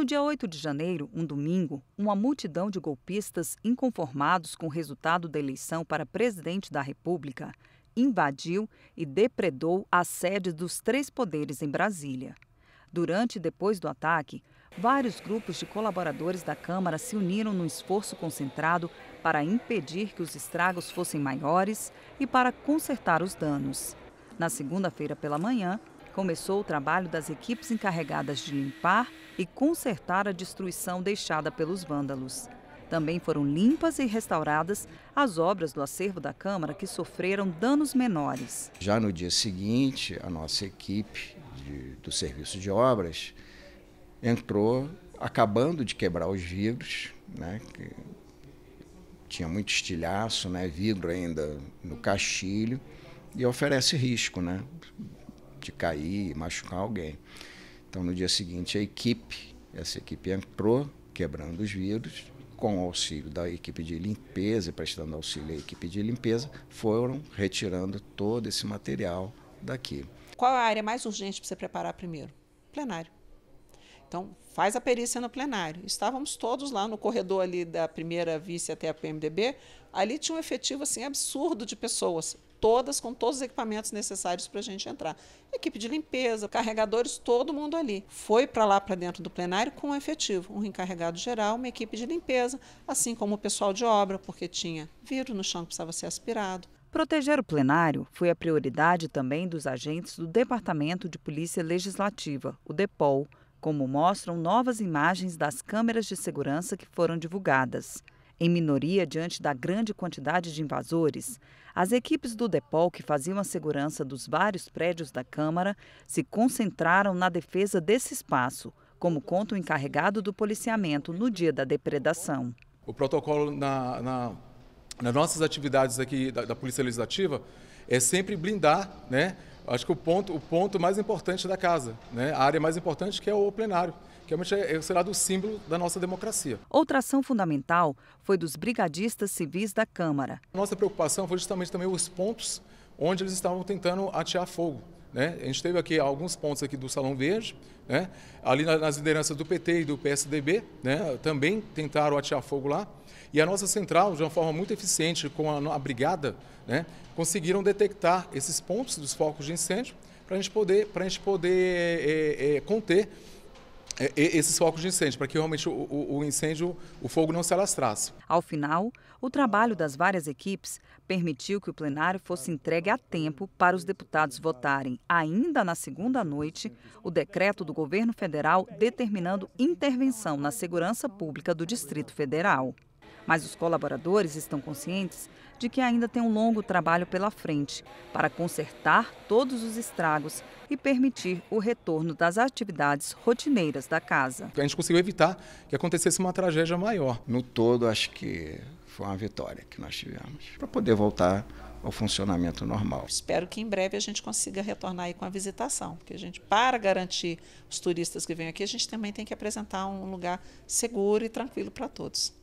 No dia 8 de janeiro, um domingo, uma multidão de golpistas inconformados com o resultado da eleição para presidente da República invadiu e depredou a sede dos três poderes em Brasília. Durante e depois do ataque, vários grupos de colaboradores da Câmara se uniram num esforço concentrado para impedir que os estragos fossem maiores e para consertar os danos. Na segunda-feira pela manhã, começou o trabalho das equipes encarregadas de limpar e consertar a destruição deixada pelos vândalos. Também foram limpas e restauradas as obras do acervo da Câmara que sofreram danos menores. Já no dia seguinte, a nossa equipe de, do Serviço de Obras entrou acabando de quebrar os vidros, né, que tinha muito estilhaço, né, vidro ainda no castilho, e oferece risco, né? de cair, machucar alguém. Então, no dia seguinte, a equipe, essa equipe entrou quebrando os vidros, com o auxílio da equipe de limpeza, prestando auxílio à equipe de limpeza, foram retirando todo esse material daqui. Qual a área mais urgente para você preparar primeiro? Plenário. Então, faz a perícia no plenário. Estávamos todos lá no corredor ali da primeira vice até a PMDB. Ali tinha um efetivo assim absurdo de pessoas, todas com todos os equipamentos necessários para a gente entrar. Equipe de limpeza, carregadores, todo mundo ali. Foi para lá, para dentro do plenário, com um efetivo, um encarregado geral, uma equipe de limpeza, assim como o pessoal de obra, porque tinha vidro no chão que precisava ser aspirado. Proteger o plenário foi a prioridade também dos agentes do Departamento de Polícia Legislativa, o DEPOL, como mostram novas imagens das câmeras de segurança que foram divulgadas. Em minoria diante da grande quantidade de invasores, as equipes do DEPOL que faziam a segurança dos vários prédios da Câmara se concentraram na defesa desse espaço, como conta o encarregado do policiamento no dia da depredação. O protocolo na, na, nas nossas atividades aqui da, da Polícia Legislativa é sempre blindar né, acho que o ponto, o ponto mais importante da casa, né? a área mais importante que é o plenário, que realmente é, será do símbolo da nossa democracia. Outra ação fundamental foi dos brigadistas civis da Câmara. Nossa preocupação foi justamente também os pontos onde eles estavam tentando atear fogo. Né? A gente teve aqui alguns pontos aqui do Salão Verde, né? ali nas lideranças do PT e do PSDB, né? também tentaram atear fogo lá. E a nossa central, de uma forma muito eficiente, com a, a brigada, né? conseguiram detectar esses pontos dos focos de incêndio para a gente poder, pra gente poder é, é, conter é, esses focos de incêndio, para que realmente o, o, o incêndio, o fogo não se alastrasse. Ao final, o trabalho das várias equipes permitiu que o plenário fosse entregue a tempo para os deputados votarem, ainda na segunda noite, o decreto do governo federal determinando intervenção na segurança pública do Distrito Federal mas os colaboradores estão conscientes de que ainda tem um longo trabalho pela frente para consertar todos os estragos e permitir o retorno das atividades rotineiras da casa. A gente conseguiu evitar que acontecesse uma tragédia maior. No todo, acho que foi uma vitória que nós tivemos para poder voltar ao funcionamento normal. Espero que em breve a gente consiga retornar aí com a visitação, porque a gente, para garantir os turistas que vêm aqui, a gente também tem que apresentar um lugar seguro e tranquilo para todos.